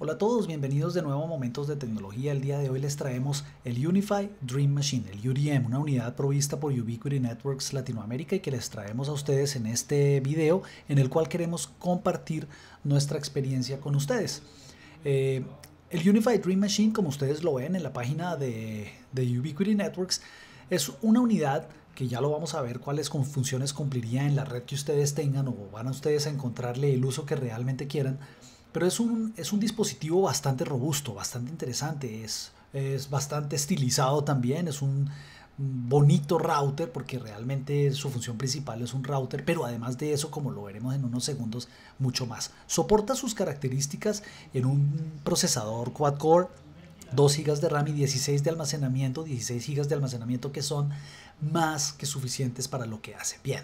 Hola a todos, bienvenidos de nuevo a Momentos de Tecnología. El día de hoy les traemos el Unify Dream Machine, el UDM, una unidad provista por Ubiquity Networks Latinoamérica y que les traemos a ustedes en este video en el cual queremos compartir nuestra experiencia con ustedes. Eh, el Unify Dream Machine, como ustedes lo ven en la página de, de Ubiquity Networks, es una unidad que ya lo vamos a ver cuáles funciones cumpliría en la red que ustedes tengan o van a ustedes a encontrarle el uso que realmente quieran pero es un, es un dispositivo bastante robusto, bastante interesante, es, bastante estilizado también, es un bonito router porque realmente su función principal es un router pero además de eso como lo veremos en unos segundos mucho más soporta sus características en un procesador quad core 2 GB de RAM y 16 de almacenamiento 16 GB de almacenamiento que son más que suficientes para lo que hace bien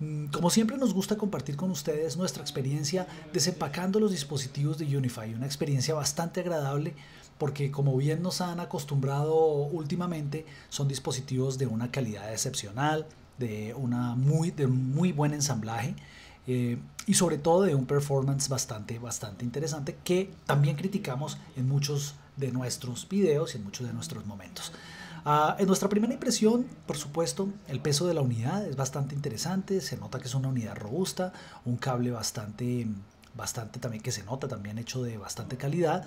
Mm, como siempre nos gusta compartir con ustedes nuestra experiencia desempacando los dispositivos de Unify, una experiencia bastante agradable porque como bien nos han acostumbrado últimamente, son dispositivos de una calidad excepcional, de, una muy, de muy buen ensamblaje eh, y sobre todo de un performance bastante, bastante interesante que también criticamos en muchos de nuestros videos y en muchos de nuestros momentos. Ah, en nuestra primera impresión, por supuesto, el peso de la unidad es bastante interesante, se nota que es una unidad robusta, un cable bastante, bastante también que se nota, también hecho de bastante calidad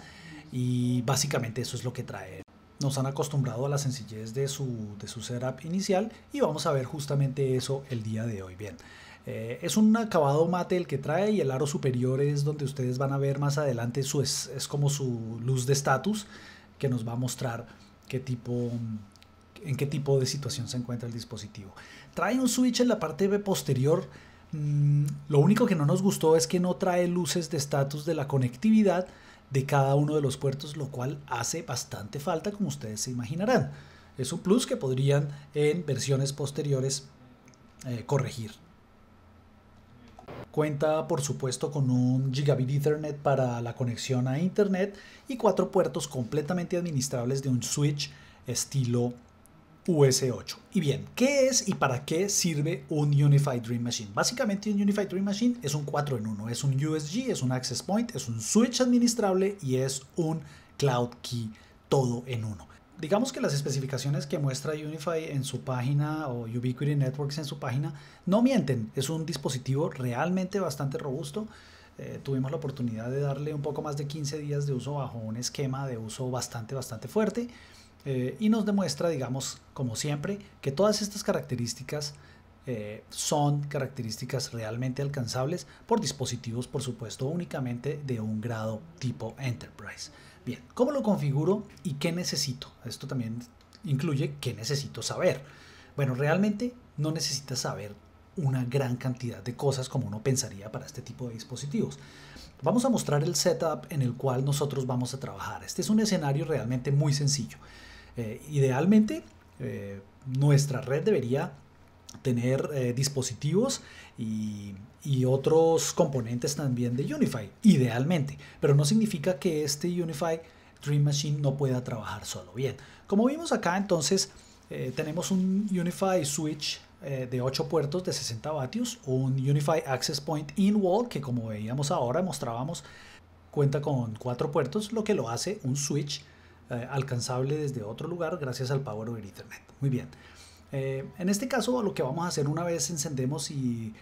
y básicamente eso es lo que trae. Nos han acostumbrado a la sencillez de su, de su setup inicial y vamos a ver justamente eso el día de hoy. Bien, eh, es un acabado mate el que trae y el aro superior es donde ustedes van a ver más adelante, su, es como su luz de estatus que nos va a mostrar qué tipo, en qué tipo de situación se encuentra el dispositivo. Trae un switch en la parte posterior. Mm, lo único que no nos gustó es que no trae luces de estatus de la conectividad de cada uno de los puertos, lo cual hace bastante falta, como ustedes se imaginarán. Es un plus que podrían en versiones posteriores eh, corregir. Cuenta por supuesto con un gigabit Ethernet para la conexión a Internet y cuatro puertos completamente administrables de un switch estilo US8. Y bien, ¿qué es y para qué sirve un Unified Dream Machine? Básicamente un Unified Dream Machine es un 4 en 1, es un USG, es un Access Point, es un switch administrable y es un Cloud Key todo en uno digamos que las especificaciones que muestra Unify en su página o Ubiquity Networks en su página no mienten. Es un dispositivo realmente bastante robusto. Eh, tuvimos la oportunidad de darle un poco más de 15 días de uso bajo un esquema de uso bastante, bastante fuerte. Eh, y nos demuestra, digamos, como siempre, que todas estas características eh, son características realmente alcanzables por dispositivos, por supuesto, únicamente de un grado tipo Enterprise. Bien, ¿cómo lo configuro y qué necesito? Esto también incluye qué necesito saber. Bueno, realmente no necesitas saber una gran cantidad de cosas como uno pensaría para este tipo de dispositivos. Vamos a mostrar el setup en el cual nosotros vamos a trabajar. Este es un escenario realmente muy sencillo. Eh, idealmente, eh, nuestra red debería tener eh, dispositivos y, otros componentes también de Unify, idealmente. Pero no significa que este Unify Dream Machine no pueda trabajar solo bien. Como vimos acá, entonces eh, tenemos un Unify Switch eh, de 8 puertos de 60 vatios, un Unify Access Point In-Wall que como veíamos ahora mostrábamos cuenta con 4 puertos, lo que lo hace un switch eh, alcanzable desde otro lugar gracias al Power over internet Muy bien. Eh, en este caso lo que vamos a hacer una vez encendemos y,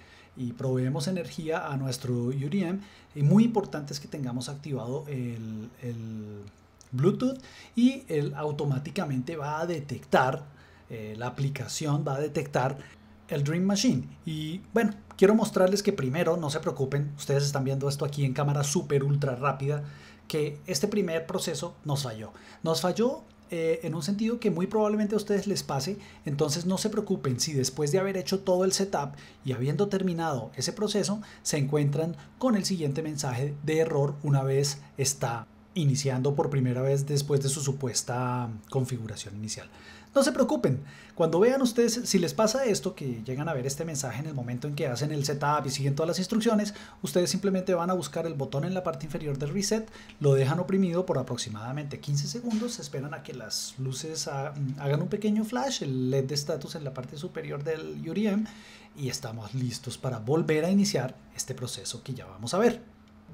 proveemos energía a nuestro UDM, y eh, muy importante es que tengamos activado el, Bluetooth y él automáticamente va a detectar, eh, la aplicación va a detectar el Dream Machine. Y bueno, quiero mostrarles que primero, no se preocupen, ustedes están viendo esto aquí en cámara súper ultra rápida, que este primer proceso nos falló. Nos falló eh, en un sentido que muy probablemente a ustedes les pase, entonces no se preocupen si después de haber hecho todo el setup y habiendo terminado ese proceso, se encuentran con el siguiente mensaje de error una vez está iniciando por primera vez después de su supuesta configuración inicial. No se preocupen, cuando vean ustedes, si les pasa esto, que llegan a ver este mensaje en el momento en que hacen el setup y siguen todas las instrucciones, ustedes simplemente van a buscar el botón en la parte inferior del reset, lo dejan oprimido por aproximadamente 15 segundos, esperan a que las luces mm, hagan un pequeño flash, el LED de status en la parte superior del UDM y estamos listos para volver a iniciar este proceso que ya vamos a ver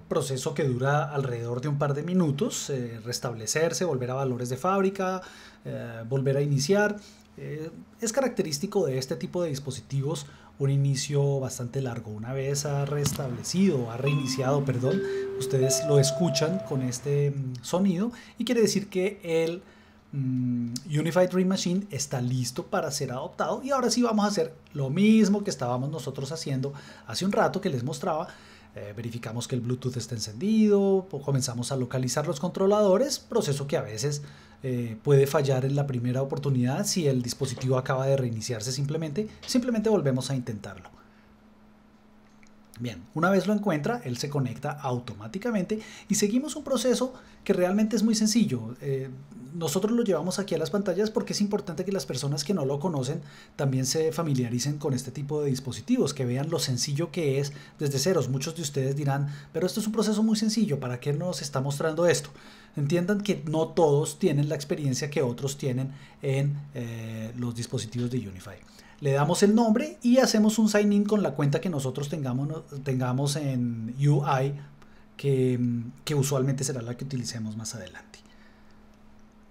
proceso que dura alrededor de un par de minutos, eh, restablecerse, volver a valores de fábrica, eh, volver a iniciar. Eh, es característico de este tipo de dispositivos un inicio bastante largo. Una vez ha restablecido, ha reiniciado, perdón, ustedes lo escuchan con este mm, sonido y quiere decir que el mm, Unified Dream Machine está listo para ser adoptado y ahora sí vamos a hacer lo mismo que estábamos nosotros haciendo hace un rato que les mostraba eh, verificamos que el Bluetooth está encendido, comenzamos a localizar los controladores, proceso que a veces eh, puede fallar en la primera oportunidad si el dispositivo acaba de reiniciarse simplemente, simplemente volvemos a intentarlo. Bien, una vez lo encuentra, él se conecta automáticamente y seguimos un proceso que realmente es muy sencillo. Eh, nosotros lo llevamos aquí a las pantallas porque es importante que las personas que no lo conocen también se familiaricen con este tipo de dispositivos, que vean lo sencillo que es desde ceros. Muchos de ustedes dirán, pero esto es un proceso muy sencillo, ¿para qué nos está mostrando esto? Entiendan que no todos tienen la experiencia que otros tienen en eh, los dispositivos de Unify le damos el nombre y hacemos un sign in con la cuenta que nosotros tengamos, tengamos en UI, que, mm, que, usualmente será la que utilicemos más adelante.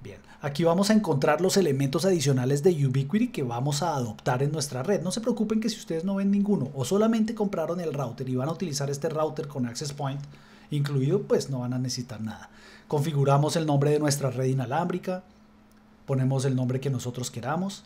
Bien, aquí vamos a encontrar los elementos adicionales de Ubiquiti que vamos a adoptar en nuestra red. No se preocupen que si ustedes no ven ninguno o solamente compraron el router y van a utilizar este router con access point incluido, pues no van a necesitar nada. Configuramos el nombre de nuestra red inalámbrica, ponemos el nombre que nosotros queramos,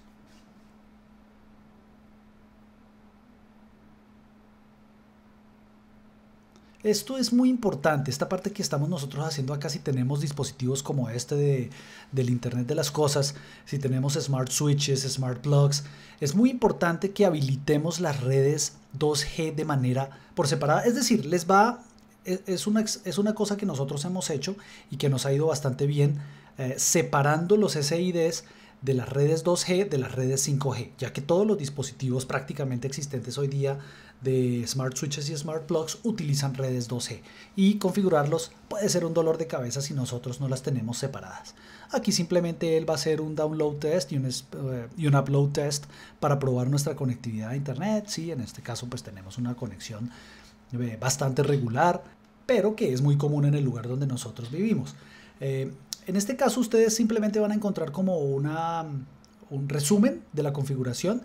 Esto es muy importante, esta parte que estamos nosotros haciendo acá, si tenemos dispositivos como este de, del Internet de las Cosas, si tenemos smart switches, smart plugs, es muy importante que habilitemos las redes 2G de manera por separada, es decir, les va... E, es una, es una cosa que nosotros hemos hecho y que nos ha ido bastante bien eh, separando los SIDs de las redes 2G de las redes 5G, ya que todos los dispositivos prácticamente existentes hoy día de smart switches y smart plugs utilizan redes 2 e, y configurarlos puede ser un dolor de cabeza si nosotros no las tenemos separadas. Aquí simplemente él va a hacer un download test y un, eh, y un upload test para probar nuestra conectividad a internet. si en este caso pues tenemos una conexión eh, bastante regular, pero que es muy común en el lugar donde nosotros vivimos. Eh, en este caso ustedes simplemente van a encontrar como una, mm, un resumen de la configuración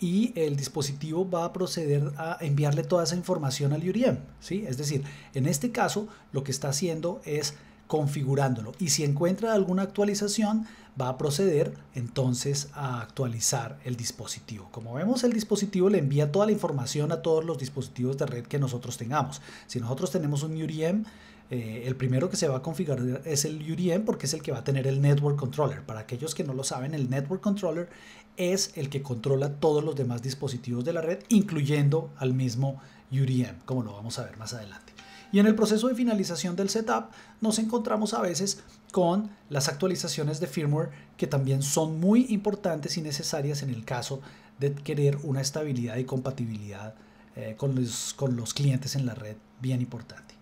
y el dispositivo va a proceder a enviarle toda esa información al URIEM. ¿sí? Es decir, en este caso lo que está haciendo es configurándolo y si encuentra alguna actualización va a proceder entonces a actualizar el dispositivo. Como vemos el dispositivo le envía toda la información a todos los dispositivos de red que nosotros tengamos. Si nosotros tenemos un URIEM eh, el primero que se va a configurar es el UDM porque es el que va a tener el Network Controller. Para aquellos que no lo saben, el Network Controller es el que controla todos los demás dispositivos de la red, incluyendo al mismo UDM, como lo vamos a ver más adelante. Y en el proceso de finalización del setup nos encontramos a veces con las actualizaciones de firmware que también son muy importantes y necesarias en el caso de querer una estabilidad y compatibilidad eh, con, los, con los clientes en la red bien importante.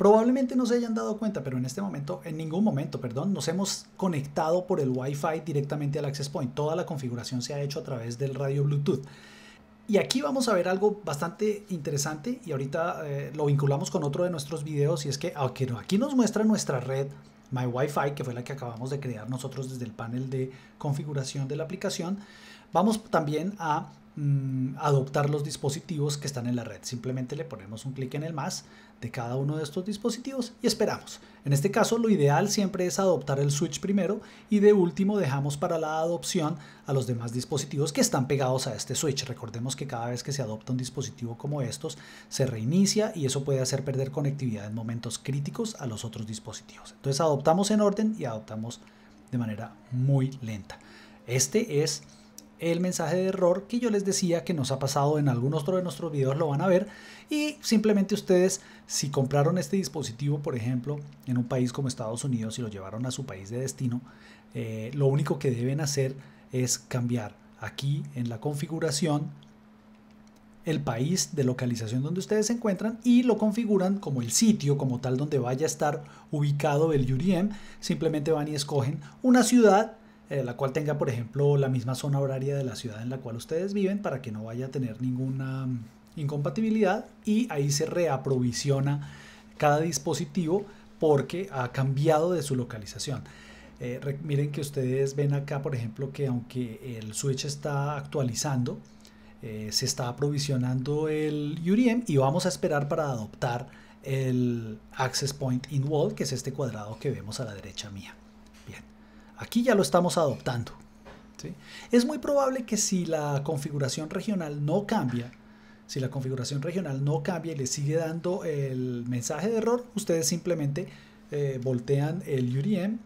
Probablemente no se hayan dado cuenta, pero en este momento, en ningún momento, perdón, nos hemos conectado por el Wi-Fi directamente al Access Point. Toda la configuración se ha hecho a través del radio Bluetooth. Y aquí vamos a ver algo bastante interesante y ahorita eh, lo vinculamos con otro de nuestros videos y es que aquí nos muestra nuestra red My Wi-Fi, que fue la que acabamos de crear nosotros desde el panel de configuración de la aplicación, vamos también a Mm, adoptar los dispositivos que están en la red. Simplemente le ponemos un clic en el más de cada uno de estos dispositivos y esperamos. En este caso lo ideal siempre es adoptar el switch primero y de último dejamos para la adopción a los demás dispositivos que están pegados a este switch. Recordemos que cada vez que se adopta un dispositivo como estos se reinicia y eso puede hacer perder conectividad en momentos críticos a los otros dispositivos. Entonces adoptamos en orden y adoptamos de manera muy lenta. Este es el mensaje de error que yo les decía que nos ha pasado en algunos de nuestros videos, lo van a ver. Y simplemente ustedes, si compraron este dispositivo, por ejemplo, en un país como Estados Unidos y lo llevaron a su país de destino, eh, lo único que deben hacer es cambiar aquí en la configuración el país de localización donde ustedes se encuentran y lo configuran como el sitio como tal donde vaya a estar ubicado el UDM. Simplemente van y escogen una ciudad eh, la cual tenga, por ejemplo, la misma zona horaria de la ciudad en la cual ustedes viven para que no vaya a tener ninguna incompatibilidad y ahí se reaprovisiona cada dispositivo porque ha cambiado de su localización. Eh, miren que ustedes ven acá, por ejemplo, que aunque el switch está actualizando, eh, se está aprovisionando el UDM y vamos a esperar para adoptar el access point in wall, que es este cuadrado que vemos a la derecha mía. Aquí ya lo estamos adoptando. Es muy probable que si la configuración regional no cambia, si la configuración regional no cambia y le sigue dando el mensaje de error, ustedes simplemente eh, voltean el UDM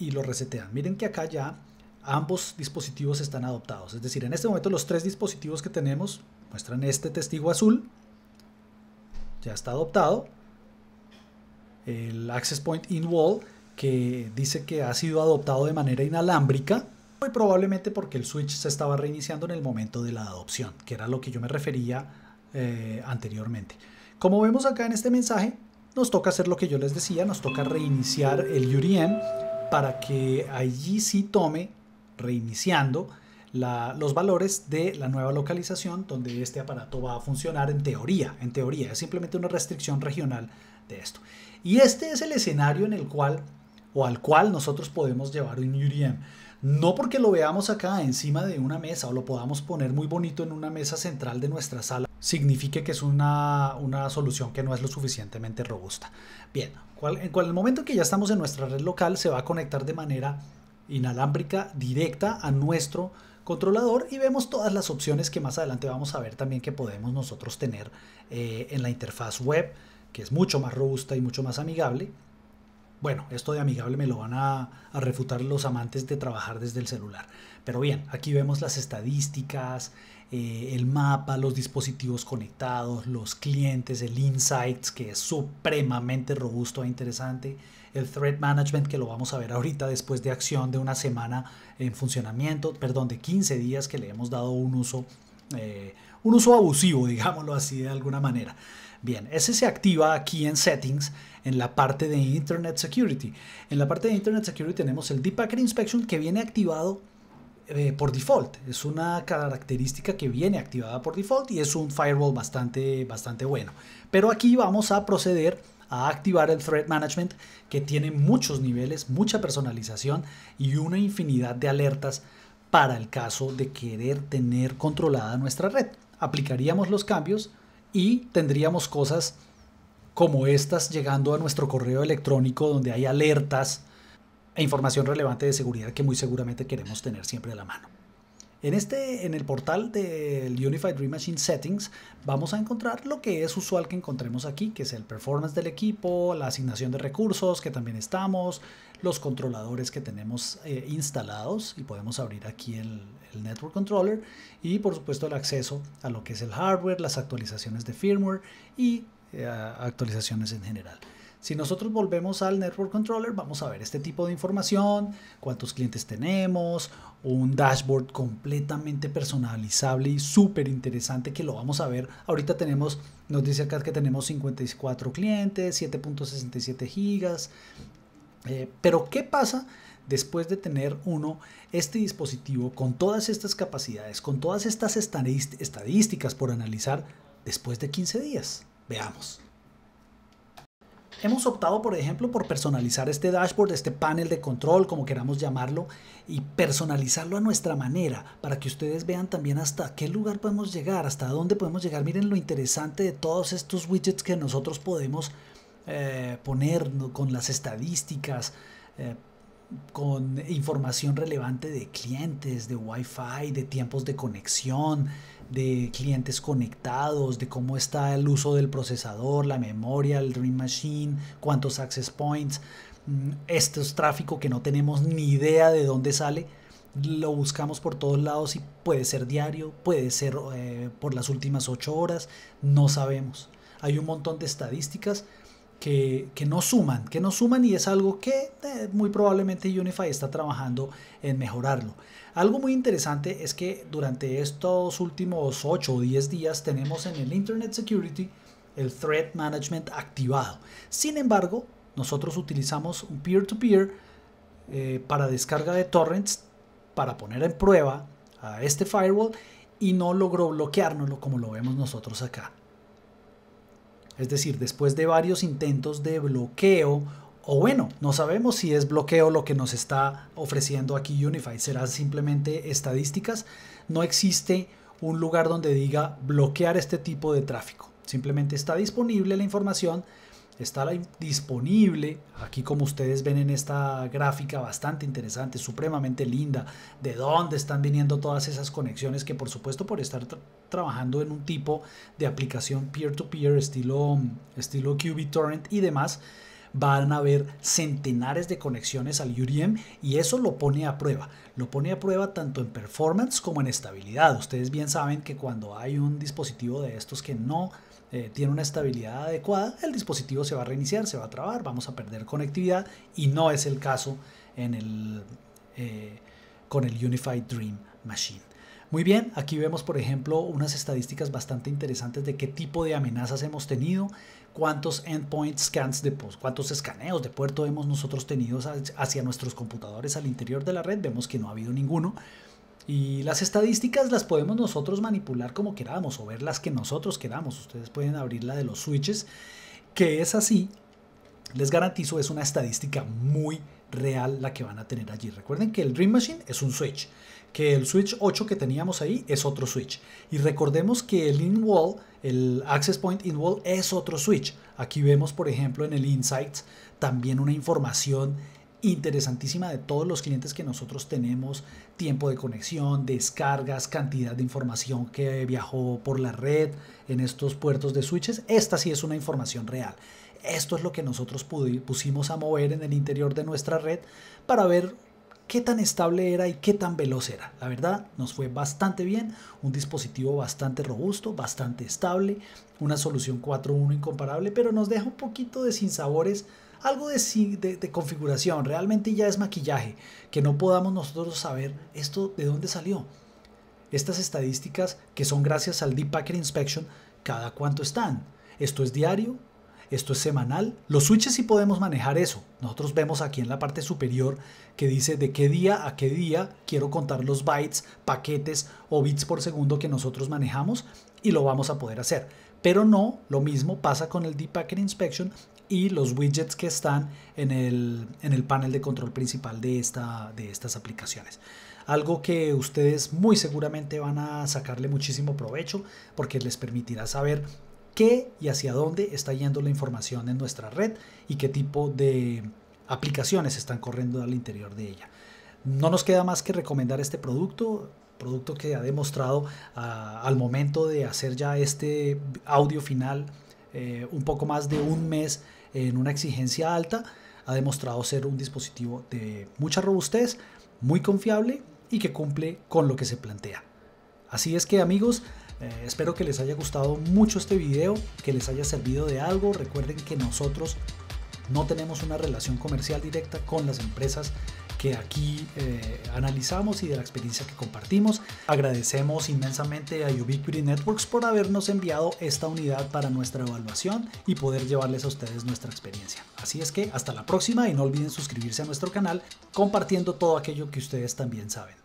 y lo resetean. Miren que acá ya ambos dispositivos están adoptados. Es decir, en este momento los tres dispositivos que tenemos muestran este testigo azul. Ya está adoptado. El access point in wall que dice que ha sido adoptado de manera inalámbrica, muy probablemente porque el switch se estaba reiniciando en el momento de la adopción, que era lo que yo me refería eh, anteriormente. Como vemos acá en este mensaje, nos toca hacer lo que yo les decía, nos toca reiniciar el Urien para que allí sí tome, reiniciando, los valores de la nueva localización donde este aparato va a funcionar en teoría, en teoría, es simplemente una restricción regional de esto. Y este es el escenario en el cual o al cual nosotros podemos llevar un UDM. No porque lo veamos acá encima de una mesa o lo podamos poner muy bonito en una mesa central de nuestra sala, signifique que es una, solución que no es lo suficientemente robusta. Bien, en cual, el momento que ya estamos en nuestra red local, se va a conectar de manera inalámbrica directa a nuestro controlador y vemos todas las opciones que más adelante vamos a ver también que podemos nosotros tener eh, en la interfaz web, que es mucho más robusta y mucho más amigable bueno, esto de amigable me lo van a, refutar los amantes de trabajar desde el celular. Pero bien, aquí vemos las estadísticas, eh, el mapa, los dispositivos conectados, los clientes, el Insights, que es supremamente robusto e interesante, el Threat Management, que lo vamos a ver ahorita después de acción de una semana en funcionamiento, perdón, de 15 días que le hemos dado un uso eh, un uso abusivo, digámoslo así de alguna manera. Bien, ese se activa aquí en Settings, en la parte de Internet Security. En la parte de Internet Security tenemos el Deep Packet Inspection que viene activado eh, por default. Es una característica que viene activada por default y es un firewall bastante, bastante bueno. Pero aquí vamos a proceder a activar el Threat Management que tiene muchos niveles, mucha personalización y una infinidad de alertas para el caso de querer tener controlada nuestra red aplicaríamos los cambios y tendríamos cosas como estas llegando a nuestro correo electrónico donde hay alertas e información relevante de seguridad que muy seguramente queremos tener siempre a la mano. En, este, en el portal del Unified Dream Machine Settings vamos a encontrar lo que es usual que encontremos aquí, que es el performance del equipo, la asignación de recursos que también estamos, los controladores que tenemos eh, instalados y podemos abrir aquí el, Network Controller y por supuesto el acceso a lo que es el hardware, las actualizaciones de firmware y eh, actualizaciones en general. Si nosotros volvemos al Network Controller, vamos a ver este tipo de información, cuántos clientes tenemos, un dashboard completamente personalizable y súper interesante que lo vamos a ver. Ahorita tenemos, nos dice acá que tenemos 54 clientes, 7.67 gigas. Eh, pero ¿qué pasa después de tener uno este dispositivo con todas estas capacidades, con todas estas estadísticas por analizar después de 15 días? Veamos. Hemos optado, por ejemplo, por personalizar este dashboard, este panel de control, como queramos llamarlo, y personalizarlo a nuestra manera, para que ustedes vean también hasta qué lugar podemos llegar, hasta dónde podemos llegar. Miren lo interesante de todos estos widgets que nosotros podemos eh, poner con las estadísticas, eh, con información relevante de clientes, de Wi-Fi, de tiempos de conexión, de clientes conectados, de cómo está el uso del procesador, la memoria, el Dream Machine, cuántos access points. Mm, este es tráfico que no tenemos ni idea de dónde sale. Lo buscamos por todos lados y puede ser diario, puede ser eh, por las últimas ocho horas, no sabemos. Hay un montón de estadísticas que, no suman, que no suman y es algo que eh, muy probablemente Unify está trabajando en mejorarlo. Algo muy interesante es que durante estos últimos 8 o 10 días tenemos en el Internet Security el Threat Management activado. Sin embargo, nosotros utilizamos un peer-to-peer eh, para descarga de torrents para poner en prueba a este firewall y no logró bloqueárnoslo como lo vemos nosotros acá. Es decir, después de varios intentos de bloqueo, o bueno, no sabemos si es bloqueo lo que nos está ofreciendo aquí Unify, será simplemente estadísticas, no existe un lugar donde diga bloquear este tipo de tráfico. Simplemente está disponible la información está disponible aquí como ustedes ven en esta gráfica bastante interesante, supremamente linda, de dónde están viniendo todas esas conexiones que por supuesto por estar trabajando en un tipo de aplicación peer-to-peer estilo, estilo y demás, van a haber centenares de conexiones al UDM y eso lo pone a prueba. Lo pone a prueba tanto en performance como en estabilidad. Ustedes bien saben que cuando hay un dispositivo de estos que no eh, tiene una estabilidad adecuada, el dispositivo se va a reiniciar, se va a trabar, vamos a perder conectividad y no es el caso eh, con el Unified Dream Machine. Muy bien, aquí vemos por ejemplo unas estadísticas bastante interesantes de qué tipo de amenazas hemos tenido, cuántos endpoint scans de post, cuántos escaneos de puerto hemos nosotros tenido hacia nuestros computadores al interior de la red, vemos que no ha habido ninguno. Y las estadísticas las podemos nosotros manipular como queramos o ver las que nosotros queramos. Ustedes pueden abrir la de los switches, que es así, les garantizo es una estadística muy real la que van a tener allí. Recuerden que el Dream Machine es un Switch, que el Switch 8 que teníamos ahí es otro Switch. Y recordemos que el in-wall el Access Point in-wall es otro Switch. Aquí vemos, por ejemplo, en el Insights también una información interesantísima de todos los clientes que nosotros tenemos, tiempo de conexión, descargas, cantidad de información que viajó por la red en estos puertos de switches. Esta sí es una información real. Esto es lo que nosotros pusimos a mover en el interior de nuestra red para ver qué tan estable era y qué tan veloz era. La verdad, nos fue bastante bien, un dispositivo bastante robusto, bastante estable, una solución 4.1 incomparable, pero nos deja un poquito de sinsabores, algo de, configuración, realmente ya es maquillaje, que no podamos nosotros saber esto de dónde salió. Estas estadísticas, que son gracias al Deep Packet Inspection, cada cuánto están. Esto es diario, esto es semanal. Los switches sí podemos manejar eso. Nosotros vemos aquí en la parte superior que dice de qué día a qué día quiero contar los bytes, paquetes o bits por segundo que nosotros manejamos y lo vamos a poder hacer. Pero no, lo mismo pasa con el Deep Packet Inspection y los widgets que están en el, en el panel de control principal de, esta, de estas aplicaciones algo que ustedes muy seguramente van a sacarle muchísimo provecho porque les permitirá saber qué y hacia dónde está yendo la información en nuestra red y qué tipo de aplicaciones están corriendo al interior de ella. No nos queda más que recomendar este producto, producto que ha demostrado ah, al momento de hacer ya este audio final eh, un poco más de un mes en una exigencia alta, ha demostrado ser un dispositivo de mucha robustez, muy confiable y que cumple con lo que se plantea. Así es que amigos, eh, espero que les haya gustado mucho este video, que les haya servido de algo. Recuerden que nosotros no tenemos una relación comercial directa con las empresas que aquí eh, analizamos y de la experiencia que compartimos. Agradecemos inmensamente a Ubiquity Networks por habernos enviado esta unidad para nuestra evaluación y poder llevarles a ustedes nuestra experiencia. Así es que hasta la próxima y no olviden suscribirse a nuestro canal compartiendo todo aquello que ustedes también saben.